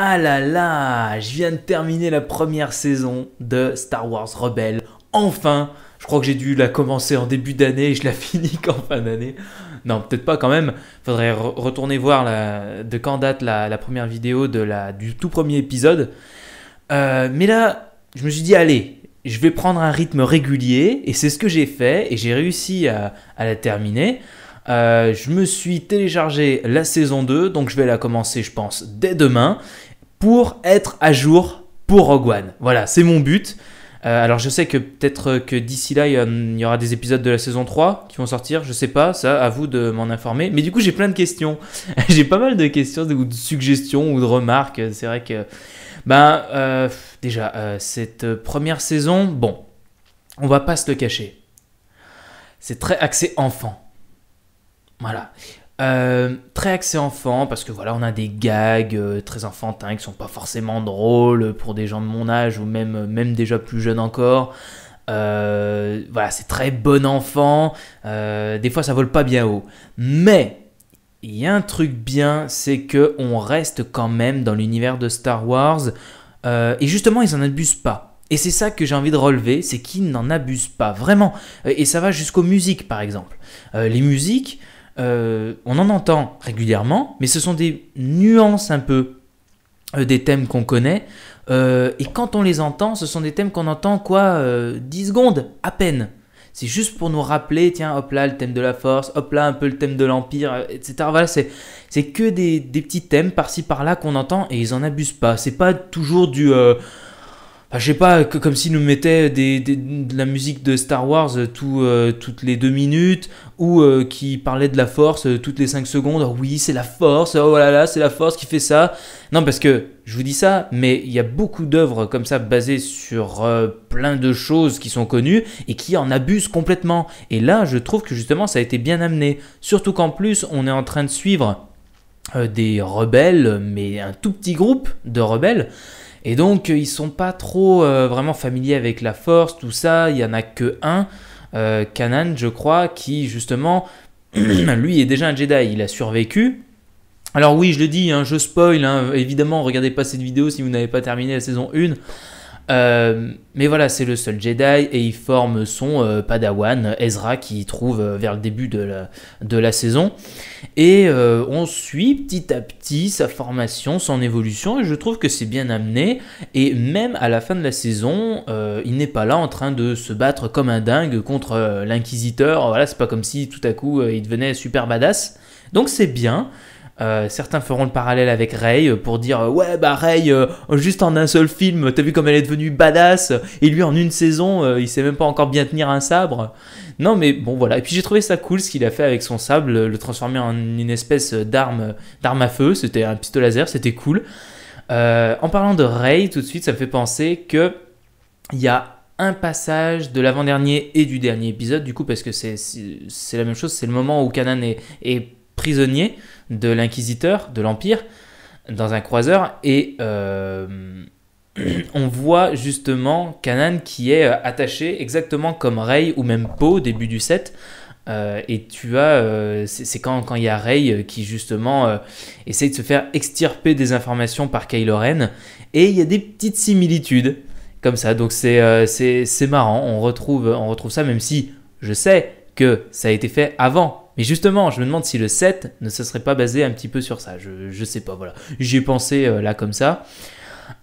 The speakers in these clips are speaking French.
Ah là là, je viens de terminer la première saison de Star Wars Rebelle. Enfin, je crois que j'ai dû la commencer en début d'année et je la finis qu'en fin d'année. Non, peut-être pas quand même. Faudrait retourner voir de quand date la, première vidéo de la, du tout premier épisode. Euh, mais là, je me suis dit, allez, je vais prendre un rythme régulier et c'est ce que j'ai fait et j'ai réussi à, la terminer. Euh, je me suis téléchargé la saison 2, donc je vais la commencer, je pense, dès demain pour être à jour pour Rogue Voilà, c'est mon but. Euh, alors je sais que peut-être que d'ici là, il y, aura des épisodes de la saison 3 qui vont sortir, je sais pas, ça à vous de m'en informer. Mais du coup, j'ai plein de questions. j'ai pas mal de questions ou de suggestions ou de remarques. C'est vrai que... Ben euh, déjà, euh, cette première saison, bon, on va pas se le cacher. C'est très axé enfant. Voilà. Euh, très axé enfant, parce que voilà, on a des gags euh, très enfantins qui sont pas forcément drôles pour des gens de mon âge ou même, euh, même déjà plus jeunes encore. voilà, c'est très bon enfant. des fois, ça vole pas bien haut. Mais il y a un truc bien, c'est que on reste quand même dans l'univers de Star Wars. et justement, ils en abusent pas. Et c'est ça que j'ai envie de relever, c'est qu'ils n'en abusent pas vraiment. Et ça va jusqu'aux musiques, par exemple. les musiques, euh, on en entend régulièrement, mais ce sont des nuances un peu euh, des thèmes qu'on connaît. Euh, et quand on les entend, ce sont des thèmes qu'on entend quoi 10 secondes à peine. C'est juste pour nous rappeler, tiens, hop là, le thème de la force, hop là, un peu le thème de l'Empire, etc. Voilà, c'est, que des, des, petits thèmes par-ci par-là qu'on entend et ils en abusent pas. C'est pas toujours du je sais pas, comme s'ils nous mettaient des, de la musique de Star Wars euh, euh, toutes les deux minutes, ou euh, qui parlait de la force toutes les cinq secondes. Ah oui, c'est la force, oh là là, c'est la force qui fait ça. Non, parce que je vous dis ça, mais il y a beaucoup d'œuvres comme ça basées sur plein de choses qui sont connues et qui en abusent complètement. Et là, je trouve que justement, ça a été bien amené. Surtout qu'en plus, on est en train de suivre des rebelles, mais un tout petit groupe de rebelles et donc, euh, ils sont pas trop euh, vraiment familiers avec la force, tout ça. Il y en a que un, euh, Kanan, je crois, qui justement, lui est déjà un Jedi. Il a survécu. Alors oui, je le dis, hein, je spoil, hein. évidemment, regardez pas cette vidéo si vous n'avez pas terminé la saison 1. Euh, mais voilà, c'est le seul Jedi et il forme son euh, padawan Ezra qui trouve euh, vers le début de la, de la saison. Et on suit petit à petit sa formation, son évolution et je trouve que c'est bien amené. Et même à la fin de la saison, il n'est pas là en train de se battre comme un dingue contre l'inquisiteur. Voilà, c'est pas comme si tout à coup il devenait super badass. Donc c'est bien. Euh, certains feront le parallèle avec Rey euh, pour dire euh, ouais bah Rey juste en un seul film t'as vu comme elle est devenue badass et lui en une saison il sait même pas encore bien tenir un sabre non mais bon voilà et puis j'ai trouvé ça cool ce qu'il a fait avec son sable le transformer en une espèce d'arme d'arme à feu c'était un pistolet laser c'était cool en parlant de Rey tout de suite ça me fait penser que il y a un passage de l'avant-dernier et du dernier épisode, du coup, parce que c'est la même chose, c'est le moment où Kanan est prisonnier de l'inquisiteur, de l'Empire, dans un croiseur. Et euh, on voit justement Kanan qui est euh, attaché exactement comme Rey ou même Poe au début du set. Euh, et tu as, c'est quand il y a Rey qui justement essaye de se faire extirper des informations par Kylo Ren. Et il y a des petites similitudes comme ça. Donc c'est c'est marrant. On retrouve, on retrouve ça, même si je sais que ça a été fait avant mais justement, je me demande si le 7 ne se serait pas basé un petit peu sur ça. Je, ne sais pas, voilà. J'y ai pensé euh, là comme ça.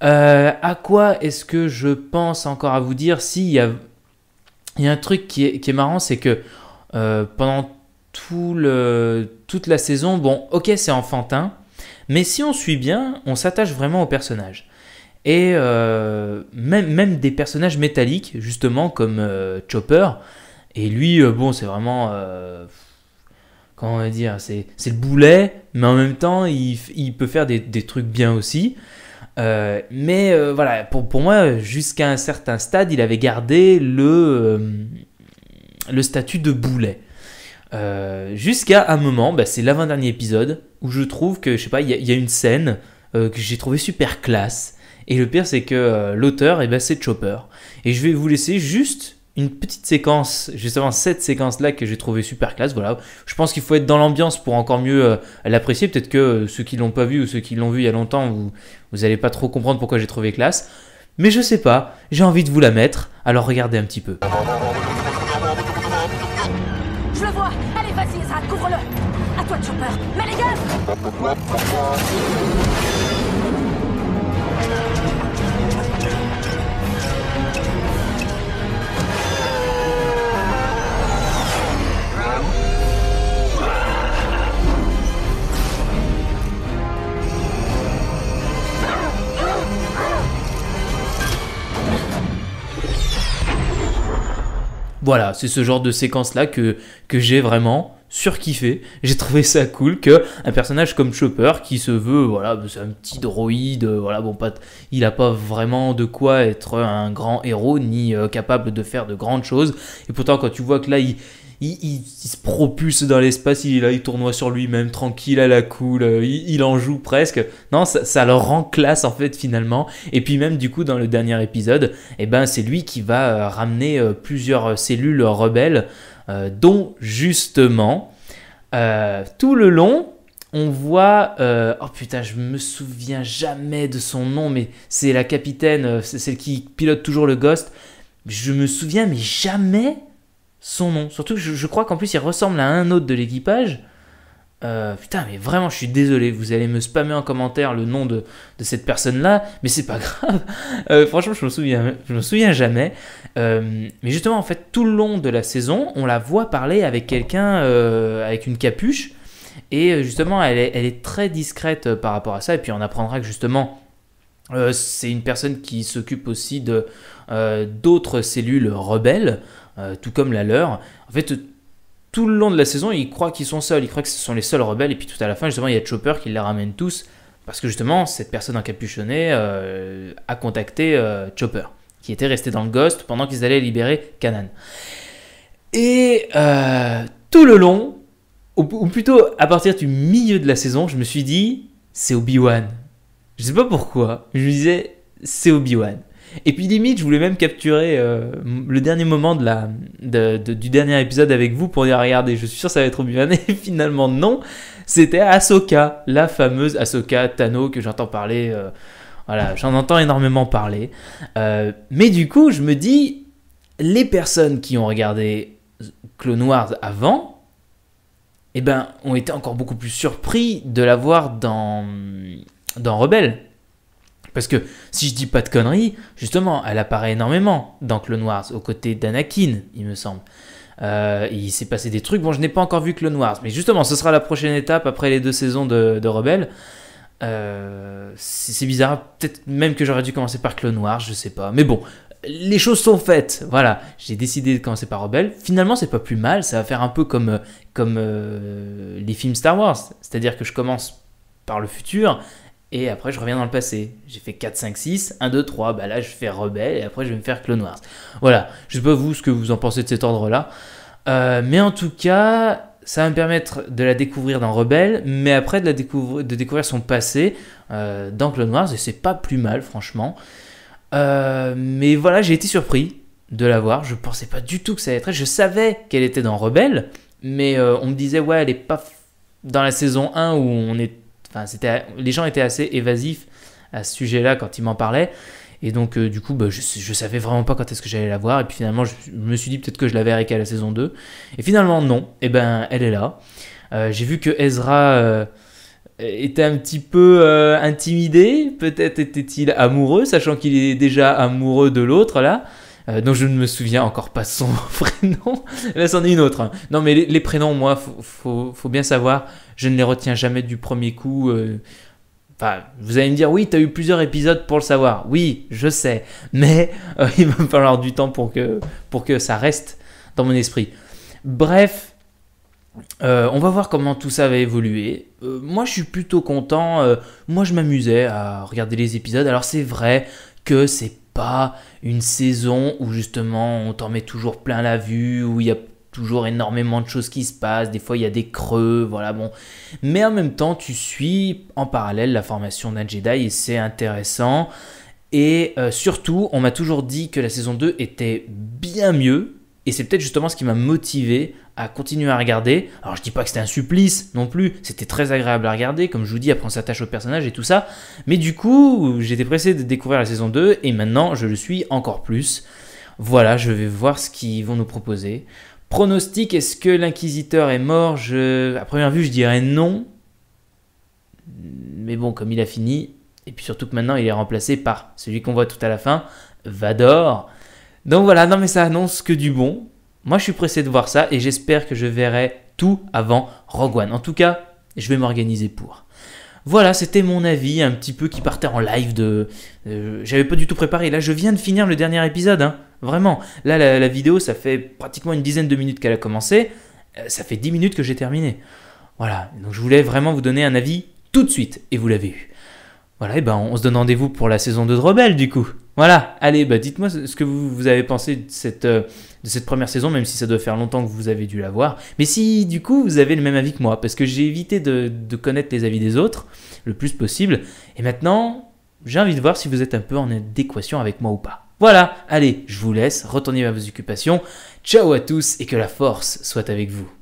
Euh, à quoi est-ce que je pense encore à vous dire S'il y a, y a un truc qui est, marrant, c'est que euh, pendant toute la saison, bon, ok, c'est enfantin, mais si on suit bien, on s'attache vraiment aux personnages. Et même, même, des personnages métalliques, justement, comme Chopper. Et lui, bon, c'est vraiment comment dire, c'est, le boulet, mais en même temps, il, peut faire des, trucs bien aussi. Euh, mais euh, voilà, pour, pour moi, jusqu'à un certain stade, il avait gardé le, euh, le statut de boulet. jusqu'à un moment, bah, c'est l'avant-dernier épisode, où je trouve que, je sais pas, il y, a une scène que j'ai trouvé super classe. Et le pire, c'est que l'auteur, et eh ben, c'est Chopper. Et je vais vous laisser juste une petite séquence, justement cette séquence-là que j'ai trouvé super classe. Voilà, je pense qu'il faut être dans l'ambiance pour encore mieux euh, l'apprécier. Peut-être que euh, ceux qui l'ont pas vu ou ceux qui l'ont vu il y a longtemps, vous vous allez pas trop comprendre pourquoi j'ai trouvé classe. Mais je sais pas, j'ai envie de vous la mettre. Alors regardez un petit peu. Je le vois. Allez, vas-y, couvre-le. À toi de Mais les gars Voilà, c'est ce genre de séquence-là que, que j'ai vraiment surkiffé. J'ai trouvé ça cool que un personnage comme Chopper qui se veut voilà, c'est un petit droïde, voilà, bon pas il a pas vraiment de quoi être un grand héros ni euh, capable de faire de grandes choses et pourtant quand tu vois que là il il, se propulse dans l'espace, il il tournoie sur lui-même, tranquille, à la cool, euh, il, en joue presque. Non, ça, le rend classe en fait finalement. Et puis même du coup dans le dernier épisode, eh ben, c'est lui qui va euh, ramener euh, plusieurs cellules rebelles, dont justement, tout le long, on voit, oh putain, je me souviens jamais de son nom, mais c'est la capitaine, c'est celle qui pilote toujours le Ghost. Je me souviens, mais jamais son nom. Surtout, je, je crois qu'en plus, il ressemble à un autre de l'équipage. Euh, putain, mais vraiment, je suis désolé. Vous allez me spammer en commentaire le nom de, cette personne-là, mais c'est pas grave. Euh, franchement, je me souviens, je me souviens jamais. Euh, mais justement, en fait, tout le long de la saison, on la voit parler avec quelqu'un avec une capuche. Et justement, elle est, très discrète par rapport à ça. Et puis, on apprendra que justement, c'est une personne qui s'occupe aussi de d'autres cellules rebelles. Euh, tout comme la leur. En fait, tout le long de la saison, ils croient qu'ils sont seuls, ils croient que ce sont les seuls rebelles, et puis tout à la fin, justement, il y a Chopper qui les ramène tous, parce que justement, cette personne encapuchonnée euh, a contacté euh, Chopper, qui était resté dans le Ghost pendant qu'ils allaient libérer Kanan. Et euh, tout le long, ou plutôt à partir du milieu de la saison, je me suis dit, c'est Obi-Wan. Je sais pas pourquoi, je me disais, c'est Obi-Wan. Et puis limite, je voulais même capturer euh, le dernier moment de la, du dernier épisode avec vous pour dire regarder. je suis sûr que ça va être Obi-Wan. Et finalement, non. C'était Ahsoka, la fameuse Ahsoka Tano que j'entends parler. Euh, voilà, j'en entends énormément parler. Euh, mais du coup, je me dis, les personnes qui ont regardé Clone Wars avant, eh ben, ont été encore beaucoup plus surpris de la voir dans, dans Rebelle. Parce que si je dis pas de conneries, justement, elle apparaît énormément dans Clone Wars, aux côtés d'Anakin, il me semble. Euh, il s'est passé des trucs. Bon, je n'ai pas encore vu Clone Wars, mais justement, ce sera la prochaine étape après les deux saisons de, de Rebelle. Euh, c'est bizarre, peut-être même que j'aurais dû commencer par Clone Wars, je sais pas. Mais bon, les choses sont faites. Voilà, j'ai décidé de commencer par Rebelle. Finalement, c'est pas plus mal. Ça va faire un peu comme, euh, comme les films Star Wars. C'est-à-dire que je commence par le futur et après, je reviens dans le passé. J'ai fait 4, 5, 6, 1, 2, 3. Bah là, je fais Rebelle et après, je vais me faire Clone Wars. Voilà. Je sais pas vous ce que vous en pensez de cet ordre-là. Euh, mais en tout cas, ça va me permettre de la découvrir dans Rebelle, mais après de, découvrir, de découvrir son passé euh, dans Clone Wars. Et c'est pas plus mal, franchement. Euh, mais voilà, j'ai été surpris de la voir. Je pensais pas du tout que ça allait être Je savais qu'elle était dans Rebelle, mais on me disait, ouais, elle est pas dans la saison 1 où on est les gens étaient assez évasifs à ce sujet-là quand ils m'en parlaient. Et donc, euh, du coup, bah, je, ne savais vraiment pas quand est-ce que j'allais la voir. Et puis finalement, je, me suis dit peut-être que je l'avais verrai à la saison 2. Et finalement, non. Et eh ben, elle est là. Euh, j'ai vu que Ezra euh, était un petit peu intimidé. Peut-être était-il amoureux, sachant qu'il est déjà amoureux de l'autre là. Euh, Donc, je ne me souviens encore pas son prénom. Là, eh ben, c'en est une autre. Hein. Non, mais les, prénoms, moi, faut, faut, bien savoir, je ne les retiens jamais du premier coup. Euh, enfin, vous allez me dire, oui, tu as eu plusieurs épisodes pour le savoir. Oui, je sais. Mais euh, il va me falloir du temps pour que, pour que ça reste dans mon esprit. Bref, on va voir comment tout ça va évoluer. moi, je suis plutôt content. moi, je m'amusais à regarder les épisodes. Alors, c'est vrai que c'est pas une saison où justement on t'en met toujours plein la vue, où il y a toujours énormément de choses qui se passent, des fois il y a des creux, voilà bon. Mais en même temps, tu suis en parallèle la formation d'un Jedi et c'est intéressant. Et euh, surtout, on m'a toujours dit que la saison 2 était bien mieux et c'est peut-être justement ce qui m'a motivé à continuer à regarder. Alors je dis pas que c'était un supplice non plus, c'était très agréable à regarder, comme je vous dis, après on s'attache au personnage et tout ça. Mais du coup, j'étais pressé de découvrir la saison 2 et maintenant je le suis encore plus. Voilà, je vais voir ce qu'ils vont nous proposer. Pronostic, est-ce que l'inquisiteur est mort je... À première vue, je dirais non. Mais bon, comme il a fini, et puis surtout que maintenant il est remplacé par celui qu'on voit tout à la fin, Vador. Donc voilà, non mais ça annonce que du bon. Moi je suis pressé de voir ça et j'espère que je verrai tout avant Rogue One. En tout cas, je vais m'organiser pour. Voilà, c'était mon avis, un petit peu qui partait en live de... Euh, j'avais pas du tout préparé. Là, je viens de finir le dernier épisode, hein. vraiment. Là, la, vidéo, ça fait pratiquement une dizaine de minutes qu'elle a commencé. Euh, ça fait dix minutes que j'ai terminé. Voilà, donc je voulais vraiment vous donner un avis tout de suite, et vous l'avez eu. Voilà, eh ben on se donne rendez-vous pour la saison 2 de Rebelle du coup. Voilà, allez, bah dites-moi ce que vous, avez pensé euh, de cette, première saison, même si ça doit faire longtemps que vous avez dû la voir. Mais si du coup vous avez le même avis que moi, parce que j'ai évité de, de connaître les avis des autres le plus possible. Et maintenant, j'ai envie de voir si vous êtes un peu en adéquation avec moi ou pas. Voilà, allez, je vous laisse, retournez à vos occupations. Ciao à tous et que la force soit avec vous.